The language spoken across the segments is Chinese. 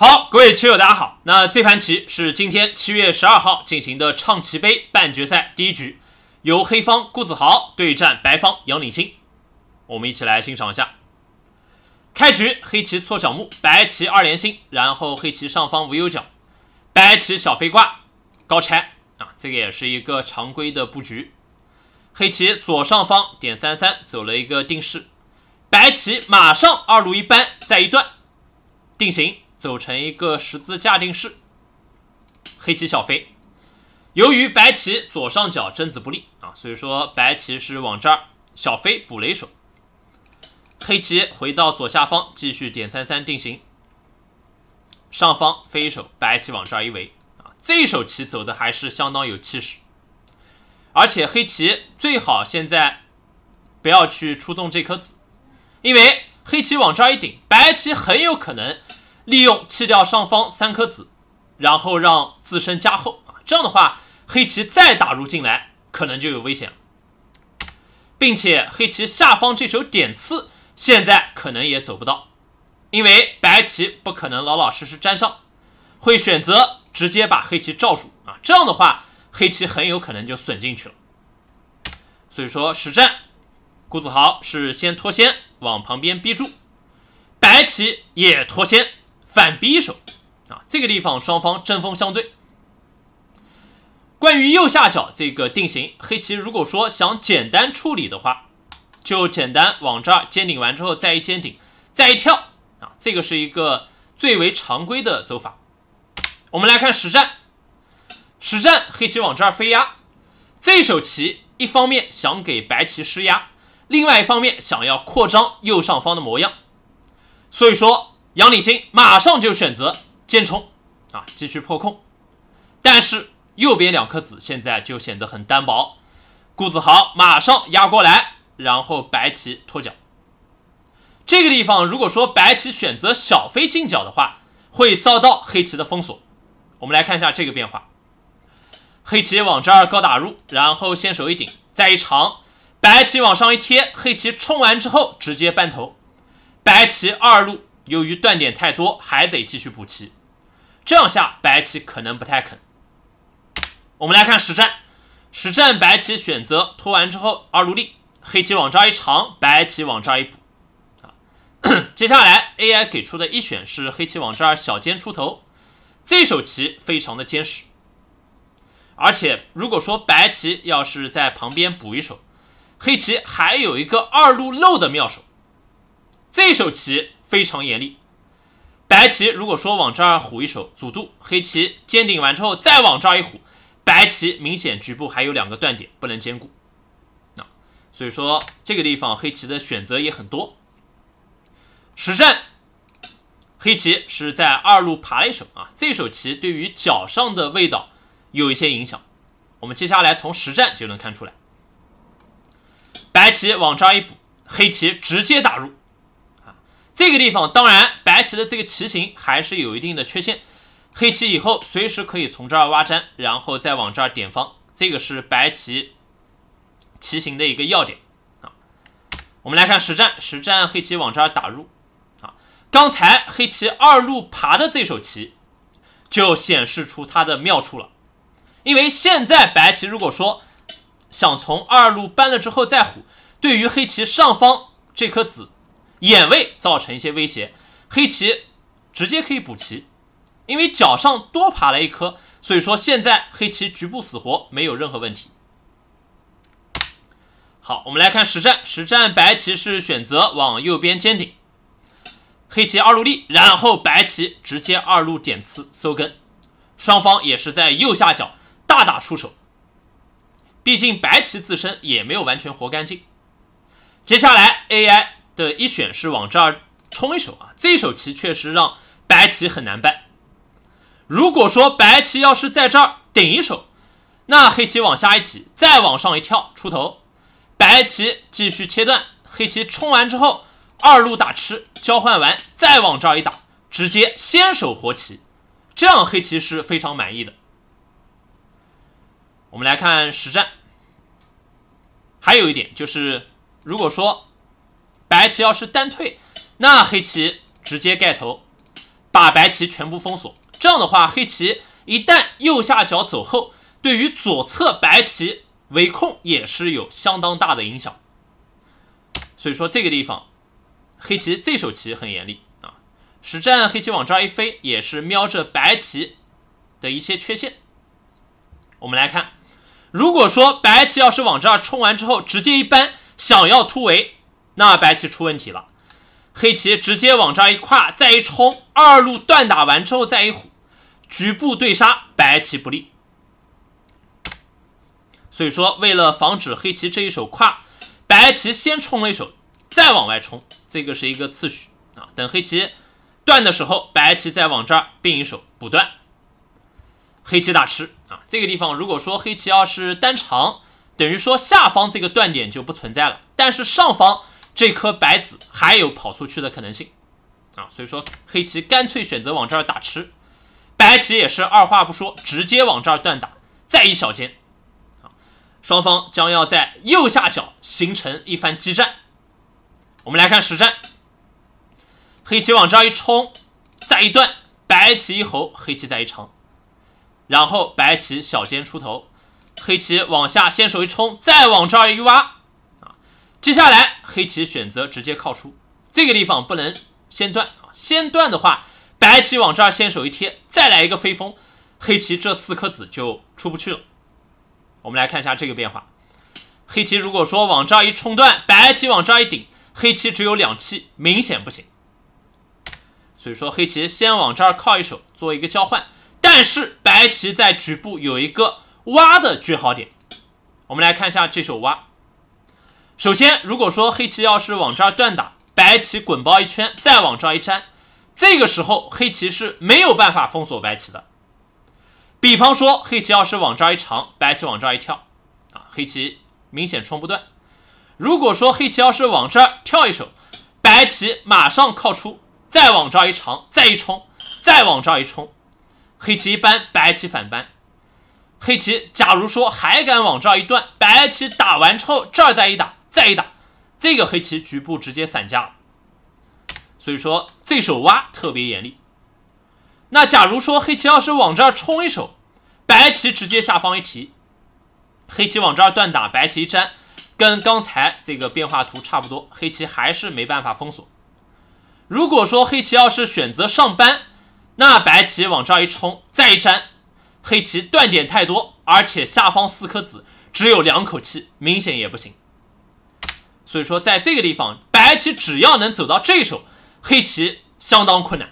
好，各位棋友，大家好。那这盘棋是今天七月十二号进行的唱棋杯半决赛第一局，由黑方顾子豪对战白方杨领星。我们一起来欣赏一下。开局黑棋搓小目，白棋二连星，然后黑棋上方无忧角，白棋小飞挂高拆啊，这个也是一个常规的布局。黑棋左上方点三三，走了一个定式，白棋马上二路一扳再一段定型。走成一个十字架定式，黑棋小飞，由于白棋左上角争子不利啊，所以说白棋是往这儿小飞补雷手，黑棋回到左下方继续点三三定型，上方飞一手，白棋往这儿一围啊，这一手棋走的还是相当有气势，而且黑棋最好现在不要去出动这颗子，因为黑棋往这儿一顶，白棋很有可能。利用弃掉上方三颗子，然后让自身加厚啊，这样的话黑棋再打入进来可能就有危险，并且黑棋下方这手点刺现在可能也走不到，因为白棋不可能老老实实粘上，会选择直接把黑棋罩住啊，这样的话黑棋很有可能就损进去了。所以说实战，顾子豪是先脱先往旁边逼住，白棋也脱先。反匕首啊，这个地方双方针锋相对。关于右下角这个定型，黑棋如果说想简单处理的话，就简单往这儿尖顶完之后再一尖顶，再一跳啊，这个是一个最为常规的走法。我们来看实战，实战黑棋往这儿飞压，这手棋一方面想给白棋施压，另外一方面想要扩张右上方的模样，所以说。杨立新马上就选择尖冲啊，继续破空，但是右边两颗子现在就显得很单薄。顾子豪马上压过来，然后白棋脱角。这个地方如果说白棋选择小飞进角的话，会遭到黑棋的封锁。我们来看一下这个变化，黑棋往这儿高打入，然后先手一顶再一长，白棋往上一贴，黑棋冲完之后直接扳头，白棋二路。由于断点太多，还得继续补棋，这样下白棋可能不太肯。我们来看实战，实战白棋选择拖完之后二路立，黑棋往这一长，白棋往这一补。啊，接下来 AI 给出的一选是黑棋往这儿小尖出头，这手棋非常的坚实。而且如果说白棋要是在旁边补一手，黑棋还有一个二路漏的妙手，这手棋。非常严厉，白棋如果说往这儿虎一手阻渡，黑棋尖顶完之后再往这儿一虎，白棋明显局部还有两个断点不能兼顾，啊，所以说这个地方黑棋的选择也很多。实战，黑棋是在二路爬了一手啊，这手棋对于角上的味道有一些影响，我们接下来从实战就能看出来。白棋往这儿一补，黑棋直接打入。这个地方当然，白棋的这个棋形还是有一定的缺陷。黑棋以后随时可以从这儿挖粘，然后再往这儿点方，这个是白棋棋形的一个要点啊。我们来看实战，实战黑棋往这儿打入啊。刚才黑棋二路爬的这手棋就显示出它的妙处了，因为现在白棋如果说想从二路搬了之后再虎，对于黑棋上方这颗子。眼位造成一些威胁，黑棋直接可以补棋，因为脚上多爬了一颗，所以说现在黑棋局部死活没有任何问题。好，我们来看实战，实战白棋是选择往右边尖顶，黑棋二路立，然后白棋直接二路点刺收根，双方也是在右下角大打出手，毕竟白棋自身也没有完全活干净，接下来 AI。的一选是往这儿冲一手啊，这一手棋确实让白棋很难办。如果说白棋要是在这儿顶一手，那黑棋往下一挤，再往上一跳出头，白棋继续切断，黑棋冲完之后二路打吃交换完，再往这儿一打，直接先手活棋，这样黑棋是非常满意的。我们来看实战，还有一点就是，如果说。白棋要是单退，那黑棋直接盖头，把白棋全部封锁。这样的话，黑棋一旦右下角走后，对于左侧白棋围控也是有相当大的影响。所以说，这个地方黑棋这手棋很严厉啊。实战黑棋往这儿一飞，也是瞄着白棋的一些缺陷。我们来看，如果说白棋要是往这儿冲完之后，直接一扳，想要突围。那白棋出问题了，黑棋直接往这儿一跨，再一冲，二路断打完之后再一虎，局部对杀白棋不利。所以说，为了防止黑棋这一手跨，白棋先冲了一手，再往外冲，这个是一个次序啊。等黑棋断的时候，白棋再往这儿并一手补断。黑棋大吃啊！这个地方如果说黑棋要是单长，等于说下方这个断点就不存在了，但是上方。这颗白子还有跑出去的可能性啊，所以说黑棋干脆选择往这儿打吃，白棋也是二话不说，直接往这儿断打，再一小尖，双方将要在右下角形成一番激战。我们来看实战，黑棋往这儿一冲，再一断，白棋一侯，黑棋再一长，然后白棋小尖出头，黑棋往下先手一冲，再往这儿一挖。接下来黑棋选择直接靠出，这个地方不能先断啊，先断的话，白棋往这儿先手一贴，再来一个飞风，黑棋这四颗子就出不去了。我们来看一下这个变化，黑棋如果说往这儿一冲断，白棋往这儿一顶，黑棋只有两气，明显不行。所以说黑棋先往这儿靠一手做一个交换，但是白棋在局部有一个挖的句号点，我们来看一下这手挖。首先，如果说黑棋要是往这儿断打，白棋滚包一圈，再往这儿一粘，这个时候黑棋是没有办法封锁白棋的。比方说，黑棋要是往这儿一长，白棋往这儿一跳，啊，黑棋明显冲不断。如果说黑棋要是往这儿跳一手，白棋马上靠出，再往这儿一长，再一冲，再往这儿一冲，黑棋一扳，白棋反搬。黑棋假如说还敢往这儿一断，白棋打完之后，这儿再一打。再一打，这个黑棋局部直接散架了。所以说这手挖特别严厉。那假如说黑棋要是往这儿冲一手，白棋直接下方一提，黑棋往这儿断打，白棋一粘，跟刚才这个变化图差不多，黑棋还是没办法封锁。如果说黑棋要是选择上班，那白棋往这儿一冲，再一粘，黑棋断点太多，而且下方四颗子只有两口气，明显也不行。所以说，在这个地方，白棋只要能走到这一手，黑棋相当困难。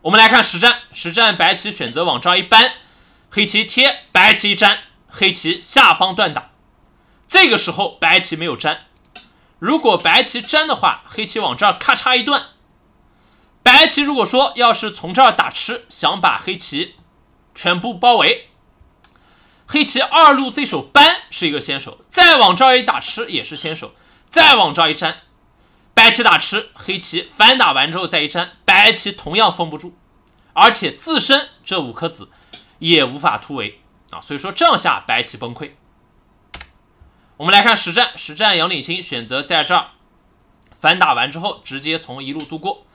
我们来看实战，实战白棋选择往这儿一扳，黑棋贴，白棋一粘，黑棋下方断打。这个时候白棋没有粘，如果白棋粘的话，黑棋往这儿咔嚓一断。白棋如果说要是从这儿打吃，想把黑棋全部包围。黑棋二路这手扳是一个先手，再往这儿一打吃也是先手，再往这儿一粘，白棋打吃，黑棋反打完之后再一粘，白棋同样封不住，而且自身这五颗子也无法突围啊，所以说这样下白棋崩溃。我们来看实战，实战杨领星选择在这儿反打完之后直接从一路度过，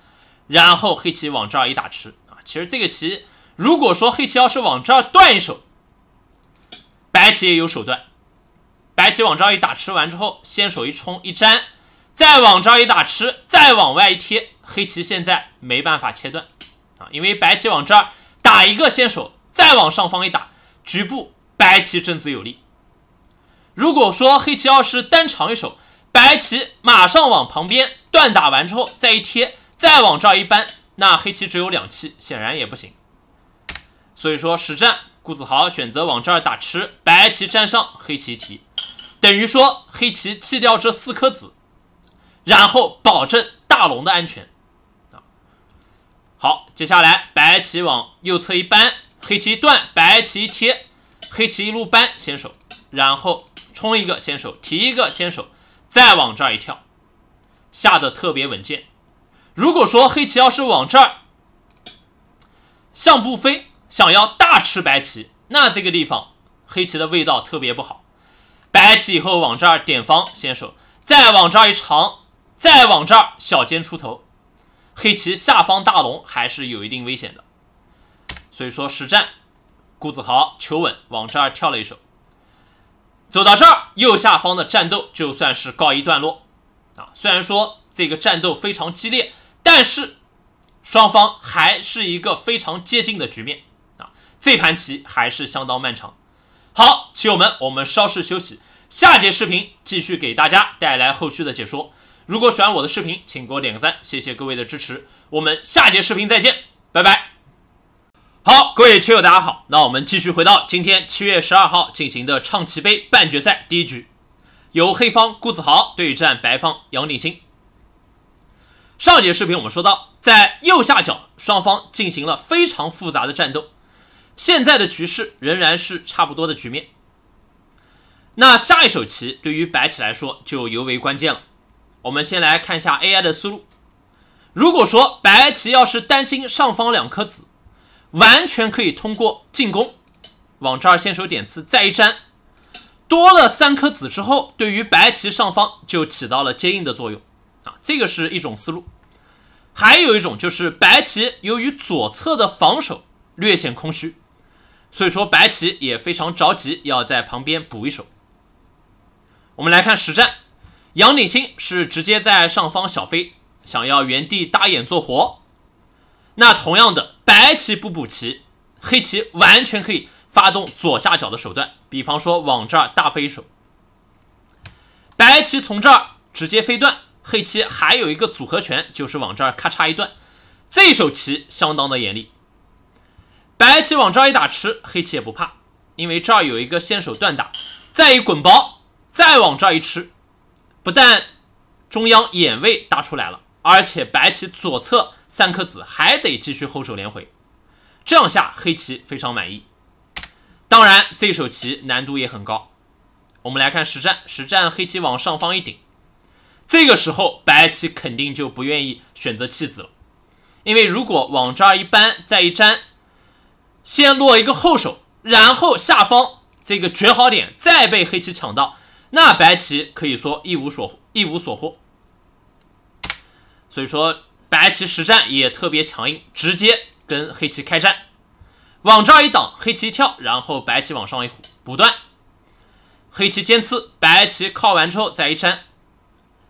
然后黑棋往这儿一打吃啊，其实这个棋如果说黑棋要是往这儿断一手。白棋也有手段，白棋往这儿一打吃完之后，先手一冲一粘，再往这儿一打吃，再往外一贴，黑棋现在没办法切断啊，因为白棋往这儿打一个先手，再往上方一打，局部白棋正子有力。如果说黑棋要是单长一手，白棋马上往旁边断打完之后再一贴，再往这儿一扳，那黑棋只有两气，显然也不行。所以说实战。顾子豪选择往这儿打吃，白棋占上，黑棋提，等于说黑棋弃掉这四颗子，然后保证大龙的安全啊。好，接下来白棋往右侧一扳，黑棋断，白棋贴，黑棋一路扳先手，然后冲一个先手，提一个先手，再往这儿一跳，下的特别稳健。如果说黑棋要是往这儿象步飞。想要大吃白棋，那这个地方黑棋的味道特别不好。白棋以后往这儿点方先手，再往这儿一长，再往这儿小尖出头，黑棋下方大龙还是有一定危险的。所以说实战，顾子豪求稳，往这儿跳了一手，走到这儿右下方的战斗就算是告一段落啊。虽然说这个战斗非常激烈，但是双方还是一个非常接近的局面。这盘棋还是相当漫长。好，棋友们，我们稍事休息，下节视频继续给大家带来后续的解说。如果喜欢我的视频，请给我点个赞，谢谢各位的支持。我们下节视频再见，拜拜。好，各位棋友，大家好，那我们继续回到今天七月十二号进行的唱棋杯半决赛第一局，由黑方顾子豪对战白方杨鼎新。上节视频我们说到，在右下角双方进行了非常复杂的战斗。现在的局势仍然是差不多的局面。那下一手棋对于白棋来说就尤为关键了。我们先来看一下 AI 的思路。如果说白棋要是担心上方两颗子，完全可以通过进攻往这儿先手点刺，再一粘，多了三颗子之后，对于白棋上方就起到了接应的作用啊。这个是一种思路。还有一种就是白棋由于左侧的防守略显空虚。所以说，白棋也非常着急，要在旁边补一手。我们来看实战，杨鼎新是直接在上方小飞，想要原地搭眼做活。那同样的，白棋不补棋，黑棋完全可以发动左下角的手段，比方说往这儿大飞一手，白棋从这儿直接飞断，黑棋还有一个组合拳，就是往这儿咔嚓一断。这一手棋相当的严厉。白棋往这儿一打吃，黑棋也不怕，因为这儿有一个先手断打，再一滚包，再往这儿一吃，不但中央眼位搭出来了，而且白棋左侧三颗子还得继续后手连回，这样下，黑棋非常满意。当然，这手棋难度也很高。我们来看实战，实战黑棋往上方一顶，这个时候白棋肯定就不愿意选择弃子了，因为如果往这儿一扳，再一粘。先落一个后手，然后下方这个绝好点再被黑棋抢到，那白棋可以说一无所一无所获。所以说白棋实战也特别强硬，直接跟黑棋开战，往这儿一挡，黑棋一跳，然后白棋往上一补断，黑棋尖刺，白棋靠完之后再一粘。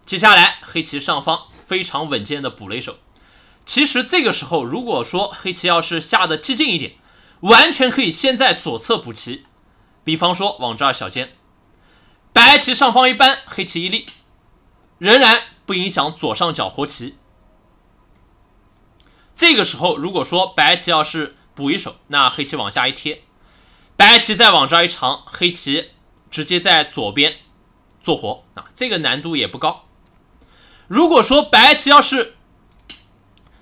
接下来黑棋上方非常稳健的补了一手。其实这个时候，如果说黑棋要是下的激进一点，完全可以先在左侧补棋，比方说往这儿小尖，白棋上方一扳，黑棋一立，仍然不影响左上角活棋。这个时候，如果说白棋要是补一手，那黑棋往下一贴，白棋再往这儿一长，黑棋直接在左边做活啊，这个难度也不高。如果说白棋要是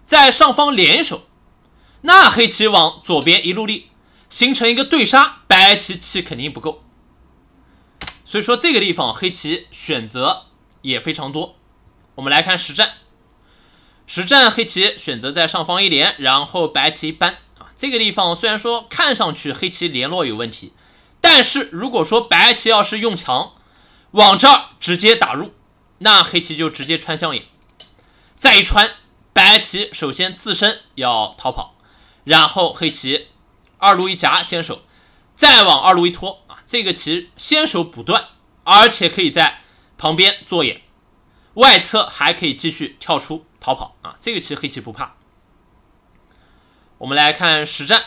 在上方连一手。那黑棋往左边一路立，形成一个对杀，白棋气肯定不够。所以说这个地方黑棋选择也非常多。我们来看实战，实战黑棋选择在上方一连，然后白棋扳啊。这个地方虽然说看上去黑棋联络有问题，但是如果说白棋要是用墙往这儿直接打入，那黑棋就直接穿象眼，再一穿，白棋首先自身要逃跑。然后黑棋二路一夹先手，再往二路一拖啊，这个棋先手补断，而且可以在旁边做眼，外侧还可以继续跳出逃跑啊，这个棋黑棋不怕。我们来看实战，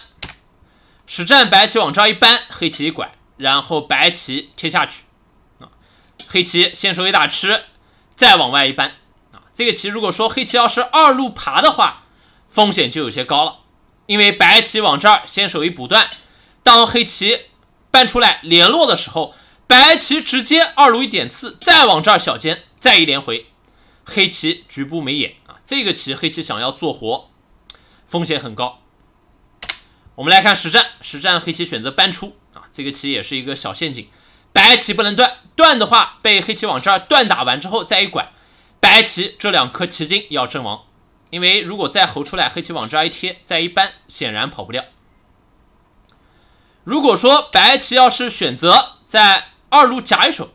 实战白棋往这儿一扳，黑棋一拐，然后白棋贴下去啊，黑棋先手一打吃，再往外一扳啊，这个棋如果说黑棋要是二路爬的话，风险就有些高了。因为白棋往这儿先手一补断，当黑棋搬出来联络的时候，白棋直接二路一点刺，再往这儿小尖，再一连回，黑棋局部没眼啊，这个棋黑棋想要做活，风险很高。我们来看实战，实战黑棋选择搬出啊，这个棋也是一个小陷阱，白棋不能断，断的话被黑棋往这儿断打完之后再一拐，白棋这两颗棋筋要阵亡。因为如果再猴出来，黑棋往这儿一贴，再一扳，显然跑不掉。如果说白棋要是选择在二路夹一手，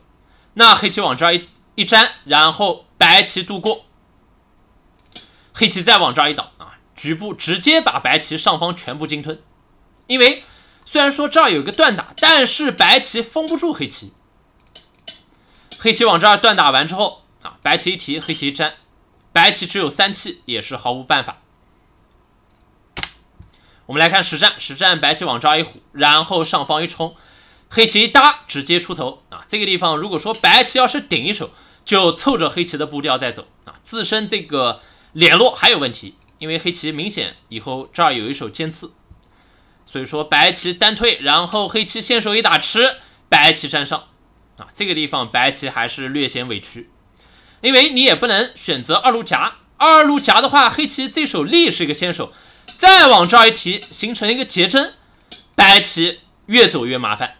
那黑棋往这儿一一粘，然后白棋渡过，黑棋再往这儿一挡啊，局部直接把白棋上方全部鲸吞。因为虽然说这儿有个断打，但是白棋封不住黑棋。黑棋往这儿断打完之后啊，白棋一提，黑棋一粘。白棋只有三气，也是毫无办法。我们来看实战，实战白棋往这儿一虎，然后上方一冲，黑棋一搭，直接出头啊！这个地方如果说白棋要是顶一手，就凑着黑棋的步调再走啊，自身这个联络还有问题，因为黑棋明显以后这儿有一手尖刺，所以说白棋单退，然后黑棋先手一打吃，白棋占上啊！这个地方白棋还是略显委屈。因为你也不能选择二路夹，二路夹的话，黑棋这手立是一个先手，再往这儿一提，形成一个结针，白棋越走越麻烦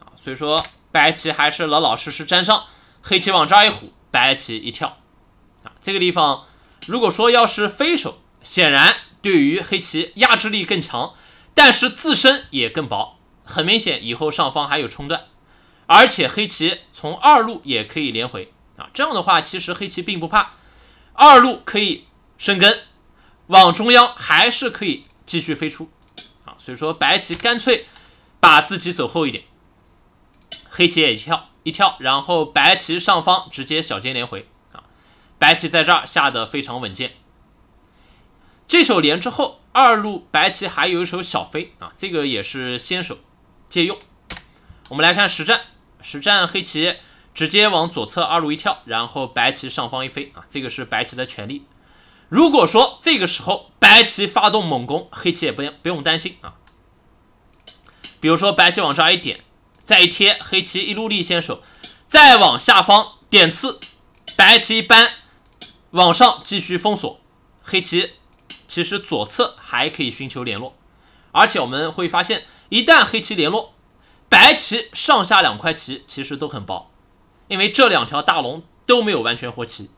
啊，所以说白棋还是老老实实粘上，黑棋往这儿一虎，白棋一跳啊，这个地方如果说要是飞手，显然对于黑棋压制力更强，但是自身也更薄，很明显以后上方还有冲段，而且黑棋从二路也可以连回。啊，这样的话，其实黑棋并不怕，二路可以生根，往中央还是可以继续飞出，啊，所以说白棋干脆把自己走后一点，黑棋也一跳一跳，然后白棋上方直接小尖连回，啊，白棋在这儿下的非常稳健，这手连之后，二路白棋还有一手小飞，啊，这个也是先手借用，我们来看实战，实战黑棋。直接往左侧二路一跳，然后白棋上方一飞啊，这个是白棋的权利。如果说这个时候白棋发动猛攻，黑棋也不不用担心啊。比如说白棋往这儿一点，再一贴，黑棋一路立先手，再往下方点刺，白棋一扳往上继续封锁，黑棋其实左侧还可以寻求联络。而且我们会发现，一旦黑棋联络，白棋上下两块棋其实都很薄。因为这两条大龙都没有完全活棋，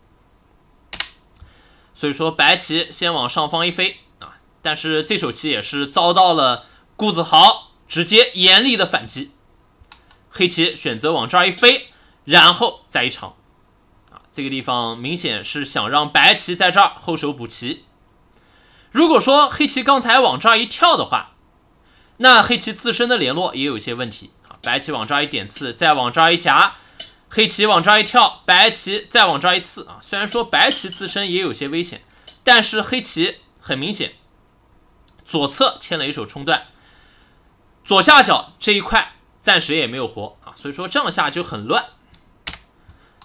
所以说白棋先往上方一飞啊，但是这手棋也是遭到了顾子豪直接严厉的反击。黑棋选择往这儿一飞，然后再一长啊，这个地方明显是想让白棋在这儿后手补棋。如果说黑棋刚才往这儿一跳的话，那黑棋自身的联络也有一些问题啊。白棋往这儿一点刺，再往这儿一夹。黑棋往这一跳，白棋再往这一刺啊！虽然说白棋自身也有些危险，但是黑棋很明显，左侧牵了一手冲断，左下角这一块暂时也没有活啊，所以说这样下就很乱。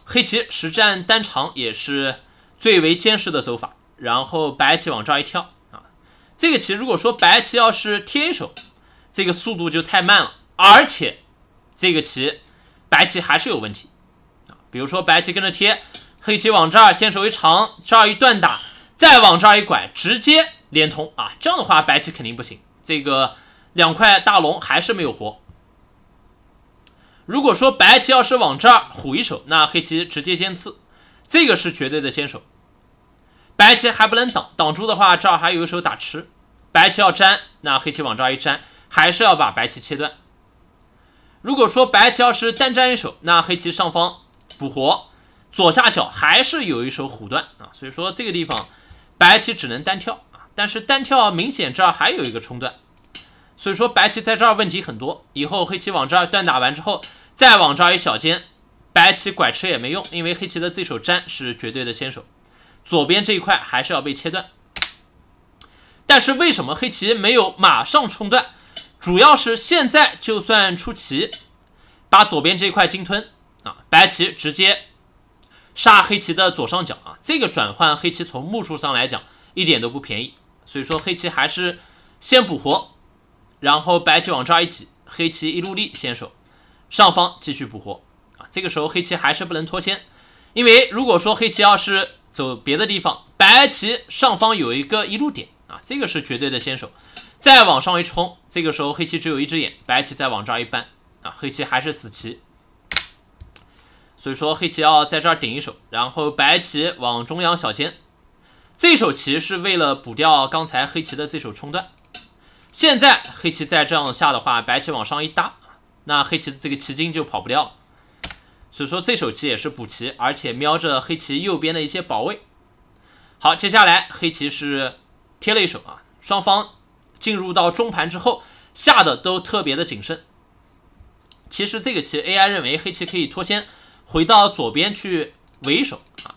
黑棋实战单长也是最为坚实的走法，然后白棋往这一跳啊，这个棋如果说白棋要是贴一手，这个速度就太慢了，而且这个棋白棋还是有问题。比如说白棋跟着贴，黑棋往这儿先手一长，这儿一断打，再往这儿一拐，直接连通啊！这样的话白棋肯定不行，这个两块大龙还是没有活。如果说白棋要是往这儿虎一手，那黑棋直接先刺，这个是绝对的先手。白棋还不能挡，挡住的话这儿还有一手打吃。白棋要粘，那黑棋往这儿一粘，还是要把白棋切断。如果说白棋要是单粘一手，那黑棋上方。补活左下角还是有一手虎断啊，所以说这个地方白棋只能单跳啊，但是单跳明显这儿还有一个冲断，所以说白棋在这儿问题很多。以后黑棋往这儿断打完之后，再往这儿一小尖，白棋拐吃也没用，因为黑棋的这手粘是绝对的先手，左边这一块还是要被切断。但是为什么黑棋没有马上冲断？主要是现在就算出棋，把左边这一块金吞。啊，白棋直接杀黑棋的左上角啊，这个转换黑棋从目数上来讲一点都不便宜，所以说黑棋还是先补活，然后白棋往这儿一挤，黑棋一路力先手，上方继续补活啊，这个时候黑棋还是不能脱先，因为如果说黑棋要是走别的地方，白棋上方有一个一路点啊，这个是绝对的先手，再往上一冲，这个时候黑棋只有一只眼，白棋再往这儿一扳啊，黑棋还是死棋。所以说黑棋要在这儿顶一手，然后白棋往中央小尖，这手棋是为了补掉刚才黑棋的这手冲断。现在黑棋再这样下的话，白棋往上一搭，那黑棋的这个棋筋就跑不掉了。所以说这手棋也是补棋，而且瞄着黑棋右边的一些保卫。好，接下来黑棋是贴了一手啊。双方进入到中盘之后，下的都特别的谨慎。其实这个棋 AI 认为黑棋可以脱先。回到左边去围一手啊，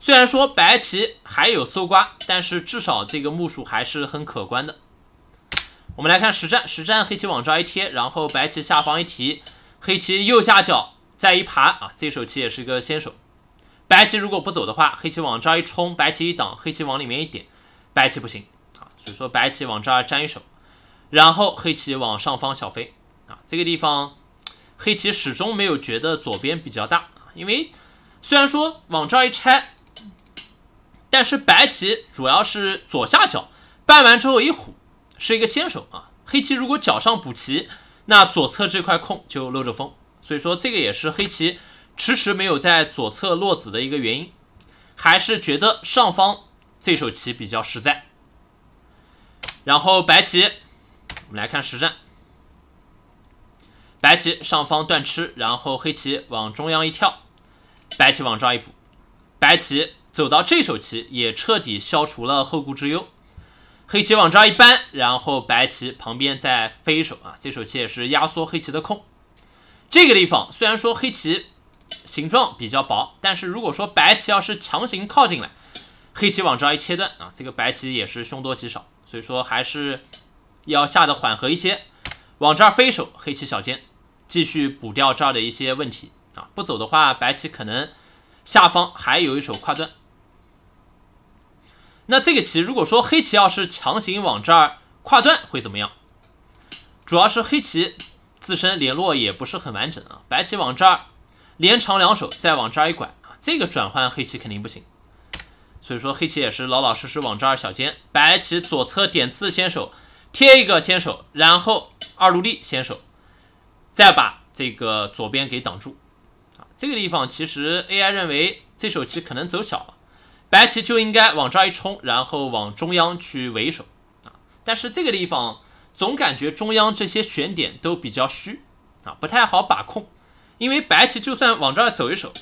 虽然说白棋还有搜刮，但是至少这个目数还是很可观的。我们来看实战，实战黑棋往这儿一贴，然后白棋下方一提，黑棋右下角再一爬啊，这手棋也是个先手。白棋如果不走的话，黑棋往这儿一冲，白棋一挡，黑棋往里面一点，白棋不行啊，所以说白棋往这儿粘一手，然后黑棋往上方小飞啊，这个地方。黑棋始终没有觉得左边比较大因为虽然说往这一拆，但是白棋主要是左下角搬完之后一虎是一个先手啊。黑棋如果角上补棋，那左侧这块空就漏着风，所以说这个也是黑棋迟迟没有在左侧落子的一个原因，还是觉得上方这手棋比较实在。然后白棋，我们来看实战。白棋上方断吃，然后黑棋往中央一跳，白棋往这儿一补，白棋走到这手棋也彻底消除了后顾之忧。黑棋往这儿一搬，然后白棋旁边再飞一手啊，这手棋也是压缩黑棋的空。这个地方虽然说黑棋形状比较薄，但是如果说白棋要是强行靠进来，黑棋往这儿一切断啊，这个白棋也是凶多吉少，所以说还是要下的缓和一些，往这儿飞手，黑棋小尖。继续补掉这儿的一些问题啊！不走的话，白棋可能下方还有一手跨断。那这个棋，如果说黑棋要是强行往这儿跨断，会怎么样？主要是黑棋自身联络也不是很完整啊。白棋往这儿连长两手，再往这儿一拐啊，这个转换黑棋肯定不行。所以说，黑棋也是老老实实往这儿小尖。白棋左侧点刺先手，贴一个先手，然后二路立先手。再把这个左边给挡住，啊，这个地方其实 AI 认为这手棋可能走小了，白棋就应该往这儿一冲，然后往中央去围守，啊，但是这个地方总感觉中央这些选点都比较虚，啊，不太好把控，因为白棋就算往这儿走一手，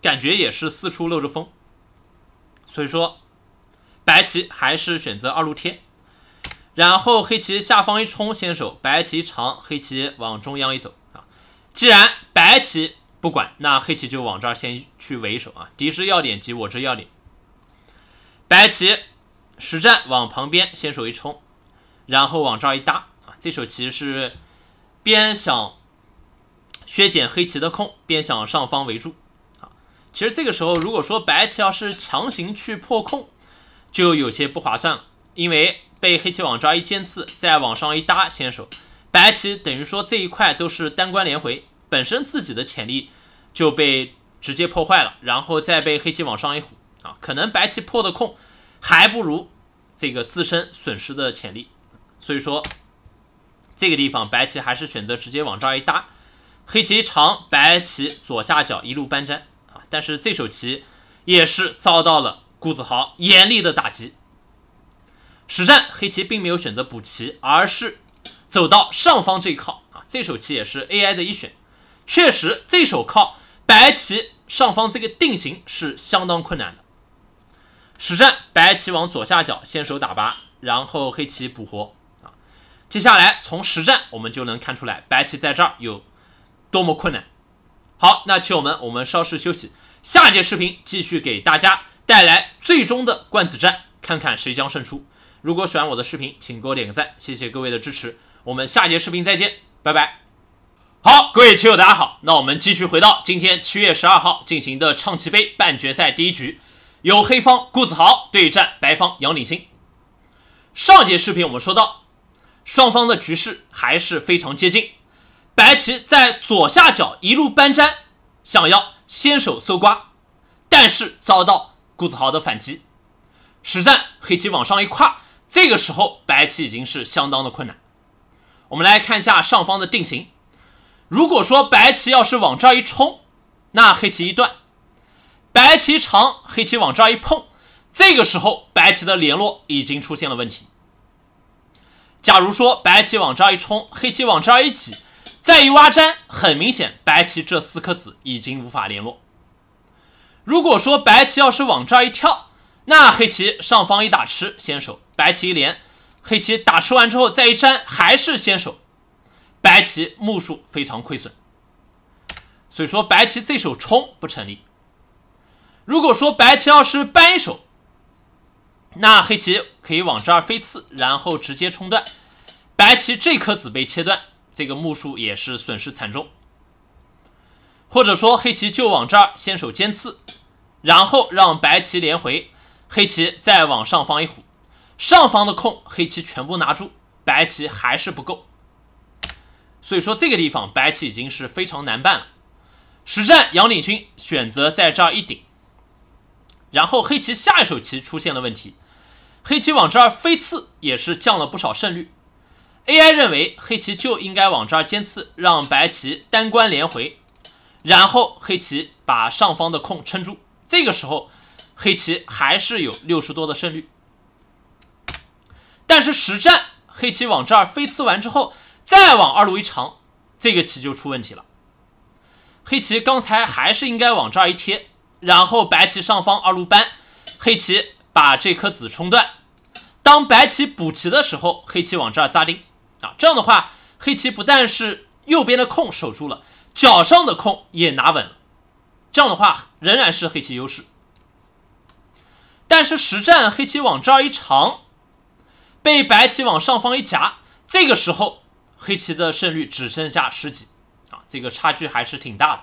感觉也是四处漏着风，所以说白棋还是选择二路贴。然后黑棋下方一冲，先手白棋长，黑棋往中央一走啊。既然白棋不管，那黑棋就往这儿先去围守啊。敌之要点及我之要点。白棋实战往旁边先手一冲，然后往这儿一搭啊。这手棋是边想削减黑棋的空，边想上方围住啊。其实这个时候，如果说白棋要是强行去破空，就有些不划算了，因为。被黑棋往这儿一尖刺，再往上一搭，先手，白棋等于说这一块都是单关连回，本身自己的潜力就被直接破坏了，然后再被黑棋往上一虎啊，可能白棋破的空还不如这个自身损失的潜力，所以说这个地方白棋还是选择直接往这儿一搭，黑棋长，白棋左下角一路扳粘啊，但是这手棋也是遭到了顾子豪严厉的打击。实战黑棋并没有选择补棋，而是走到上方这一靠啊，这手棋也是 AI 的一选。确实，这手靠白棋上方这个定型是相当困难的。实战白棋往左下角先手打八，然后黑棋补活啊。接下来从实战我们就能看出来，白棋在这儿有多么困难。好，那棋友们，我们稍事休息，下节视频继续给大家带来最终的冠子战，看看谁将胜出。如果喜欢我的视频，请给我点个赞，谢谢各位的支持。我们下节视频再见，拜拜。好，各位棋友，大家好，那我们继续回到今天七月十二号进行的唱棋杯半决赛第一局，由黑方顾子豪对战白方杨鼎新。上节视频我们说到，双方的局势还是非常接近，白棋在左下角一路搬粘，想要先手搜刮，但是遭到顾子豪的反击。实战黑棋往上一跨。这个时候，白棋已经是相当的困难。我们来看一下上方的定型。如果说白棋要是往这儿一冲，那黑棋一断，白棋长，黑棋往这儿一碰，这个时候白棋的联络已经出现了问题。假如说白棋往这儿一冲，黑棋往这儿一挤，再一挖粘，很明显，白棋这四颗子已经无法联络。如果说白棋要是往这儿一跳，那黑棋上方一打吃先手，白棋一连，黑棋打吃完之后再一粘，还是先手，白棋目数非常亏损，所以说白棋这手冲不成立。如果说白棋要是扳一手，那黑棋可以往这儿飞刺，然后直接冲断，白棋这颗子被切断，这个目数也是损失惨重。或者说黑棋就往这儿先手尖刺，然后让白棋连回。黑棋再往上方一虎，上方的空黑棋全部拿住，白棋还是不够，所以说这个地方白棋已经是非常难办了。实战杨鼎勋选择在这儿一顶，然后黑棋下一手棋出现了问题，黑棋往这儿飞刺也是降了不少胜率。AI 认为黑棋就应该往这儿尖刺，让白棋单关连回，然后黑棋把上方的空撑住，这个时候。黑棋还是有六十多的胜率，但是实战黑棋往这儿飞刺完之后，再往二路一长，这个棋就出问题了。黑棋刚才还是应该往这儿一贴，然后白棋上方二路扳，黑棋把这颗子冲断。当白棋补棋的时候，黑棋往这儿扎钉啊，这样的话，黑棋不但是右边的空守住了，脚上的空也拿稳了，这样的话仍然是黑棋优势。但是实战黑棋往这儿一长，被白棋往上方一夹，这个时候黑棋的胜率只剩下十几啊，这个差距还是挺大的。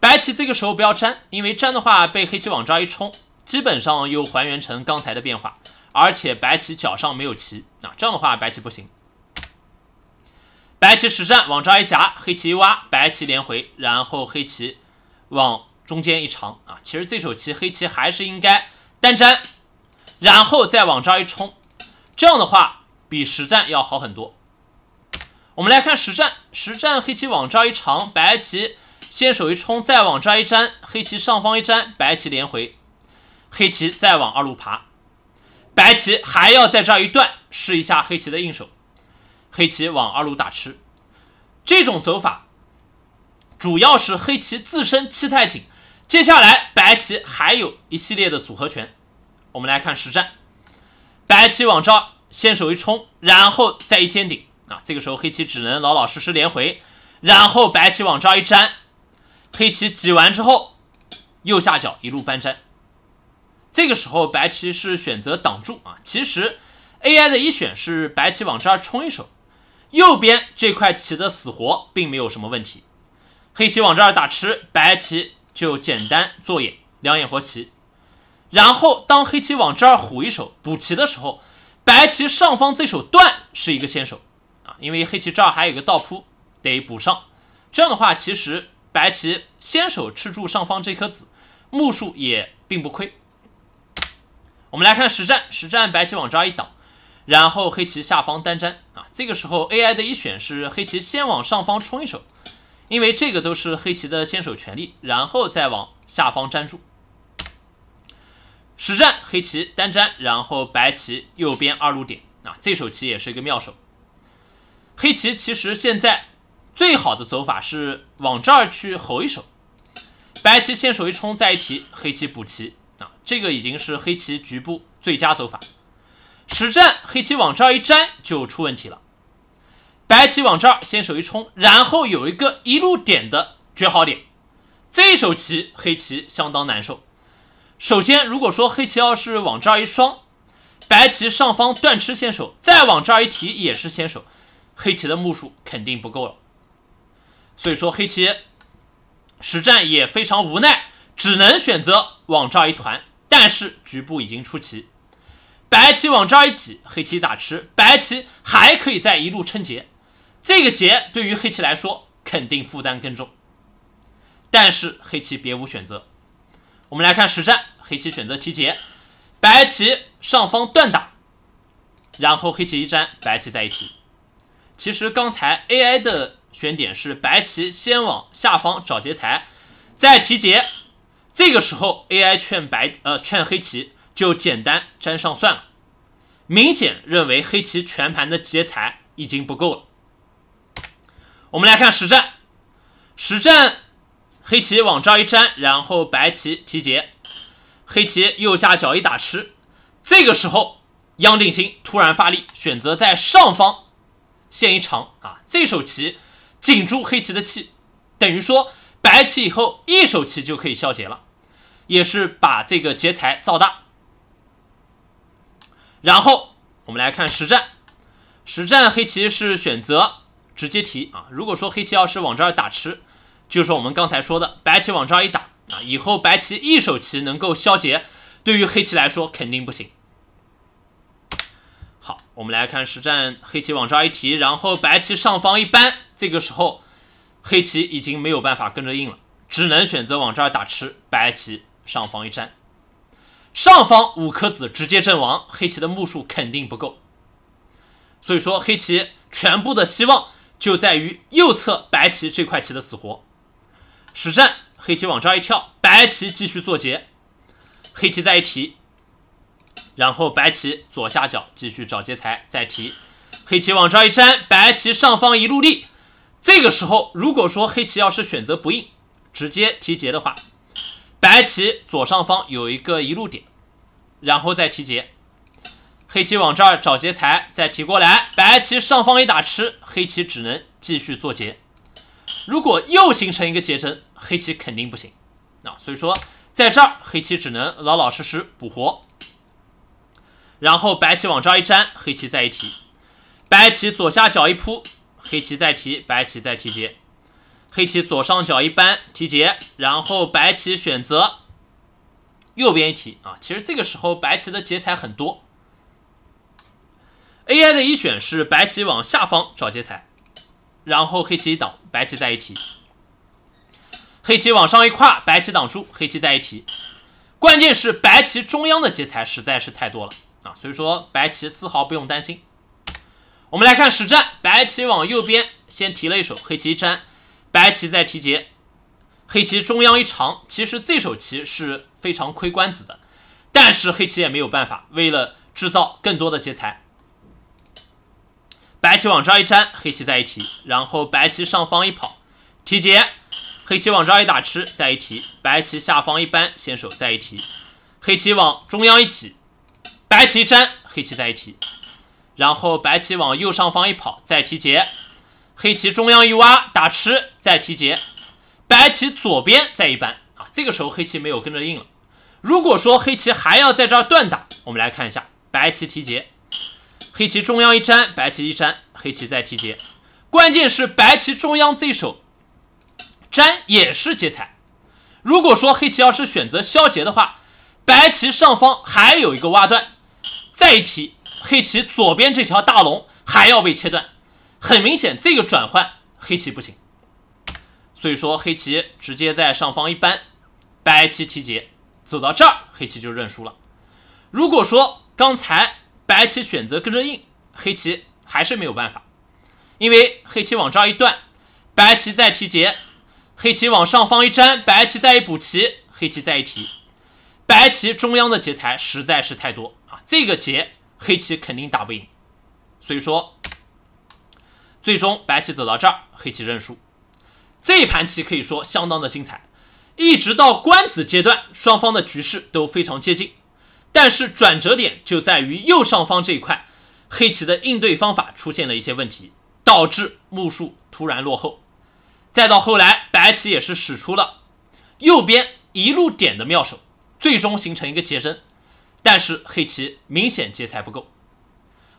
白棋这个时候不要粘，因为粘的话被黑棋往这儿一冲，基本上又还原成刚才的变化，而且白棋脚上没有棋啊，这样的话白棋不行。白棋实战往这儿一夹，黑棋一挖，白棋连回，然后黑棋往。中间一长啊，其实这手棋黑棋还是应该单粘，然后再往这儿一冲，这样的话比实战要好很多。我们来看实战，实战黑棋往这儿一长，白棋先手一冲，再往这儿一粘，黑棋上方一粘，白棋连回，黑棋再往二路爬，白棋还要在这一断，试一下黑棋的应手，黑棋往二路打吃。这种走法主要是黑棋自身气太紧。接下来白棋还有一系列的组合拳，我们来看实战。白棋往这儿先手一冲，然后再一尖顶啊，这个时候黑棋只能老老实实连回，然后白棋往这儿一粘，黑棋挤完之后，右下角一路搬粘。这个时候白棋是选择挡住啊，其实 AI 的一选是白棋往这儿冲一手，右边这块棋的死活并没有什么问题。黑棋往这儿打吃，白棋。就简单做眼，两眼活棋。然后当黑棋往这儿虎一手补棋的时候，白棋上方这手断是一个先手啊，因为黑棋这儿还有个倒扑得补上。这样的话，其实白棋先手吃住上方这颗子，目数也并不亏。我们来看实战，实战白棋往这儿一挡，然后黑棋下方单粘啊。这个时候 AI 的一选是黑棋先往上方冲一手。因为这个都是黑棋的先手权利，然后再往下方粘住。实战黑棋单粘，然后白棋右边二路点啊，这手棋也是一个妙手。黑棋其实现在最好的走法是往这儿去吼一手，白棋先手一冲再一提，黑棋补棋啊，这个已经是黑棋局部最佳走法。实战黑棋往这儿一粘就出问题了。白棋往这儿先手一冲，然后有一个一路点的绝好点，这一手棋黑棋相当难受。首先，如果说黑棋要是往这儿一双，白棋上方断吃先手，再往这儿一提也是先手，黑棋的目数肯定不够了。所以说黑棋实战也非常无奈，只能选择往这儿一团，但是局部已经出棋。白棋往这儿一挤，黑棋打吃，白棋还可以在一路撑劫。这个劫对于黑棋来说肯定负担更重，但是黑棋别无选择。我们来看实战，黑棋选择提劫，白棋上方断打，然后黑棋一粘，白棋再一提。其实刚才 AI 的选点是白棋先往下方找劫财，再提劫。这个时候 AI 劝白呃劝黑棋就简单粘上算了，明显认为黑棋全盘的劫财已经不够了。我们来看实战，实战黑棋往这儿一粘，然后白棋提劫，黑棋右下角一打吃。这个时候，杨鼎新突然发力，选择在上方线一长啊，这手棋紧住黑棋的气，等于说白棋以后一手棋就可以消劫了，也是把这个劫材造大。然后我们来看实战，实战黑棋是选择。直接提啊！如果说黑棋要是往这儿打吃，就是我们刚才说的，白棋往这儿一打啊，以后白棋一手棋能够消劫，对于黑棋来说肯定不行。好，我们来看实战，黑棋往这儿一提，然后白棋上方一扳，这个时候黑棋已经没有办法跟着应了，只能选择往这儿打吃，白棋上方一粘，上方五颗子直接阵亡，黑棋的目数肯定不够，所以说黑棋全部的希望。就在于右侧白棋这块棋的死活。实战，黑棋往这儿一跳，白棋继续做劫，黑棋再一提，然后白棋左下角继续找劫材再提，黑棋往这儿一粘，白棋上方一路立。这个时候，如果说黑棋要是选择不应，直接提劫的话，白棋左上方有一个一路点，然后再提劫。黑棋往这儿找劫财，再提过来。白棋上方一打吃，黑棋只能继续做劫。如果又形成一个劫争，黑棋肯定不行啊。所以说，在这儿黑棋只能老老实实补活。然后白棋往这儿一粘，黑棋再一提。白棋左下角一扑，黑棋再提，白棋再提劫。黑棋左上角一扳提劫，然后白棋选择右边一提啊。其实这个时候白棋的劫材很多。AI 的一选是白棋往下方找劫材，然后黑棋一挡，白棋再一提；黑棋往上一跨，白棋挡住，黑棋再一提。关键是白棋中央的劫材实在是太多了啊，所以说白棋丝毫不用担心。我们来看实战，白棋往右边先提了一手，黑棋一粘，白棋再提劫；黑棋中央一长，其实这手棋是非常亏官子的，但是黑棋也没有办法，为了制造更多的劫材。白棋往这儿一粘，黑棋再一提，然后白棋上方一跑，提劫。黑棋往这儿一打吃，再一提。白棋下方一扳，先手再一提。黑棋往中央一挤，白棋粘，黑棋再一提。然后白棋往右上方一跑，再提劫。黑棋中央一挖，打吃再提劫。白棋左边再一扳啊，这个时候黑棋没有跟着应了。如果说黑棋还要在这儿断打，我们来看一下白棋提劫。黑棋中央一粘，白棋一粘，黑棋再提劫，关键是白棋中央这手粘也是劫财。如果说黑棋要是选择消劫的话，白棋上方还有一个挖断，再一提，黑棋左边这条大龙还要被切断。很明显，这个转换黑棋不行，所以说黑棋直接在上方一扳，白棋提劫走到这儿，黑棋就认输了。如果说刚才。白棋选择跟着应，黑棋还是没有办法，因为黑棋往这儿一断，白棋再提劫，黑棋往上方一粘，白棋再一补棋，黑棋再一提，白棋中央的劫材实在是太多啊，这个劫黑棋肯定打不赢，所以说最终白棋走到这儿，黑棋认输，这盘棋可以说相当的精彩，一直到官子阶段，双方的局势都非常接近。但是转折点就在于右上方这一块，黑棋的应对方法出现了一些问题，导致目数突然落后。再到后来，白棋也是使出了右边一路点的妙手，最终形成一个劫争。但是黑棋明显劫财不够。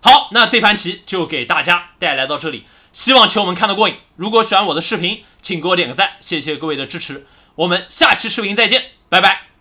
好，那这盘棋就给大家带来到这里，希望球友们看得过瘾。如果喜欢我的视频，请给我点个赞，谢谢各位的支持。我们下期视频再见，拜拜。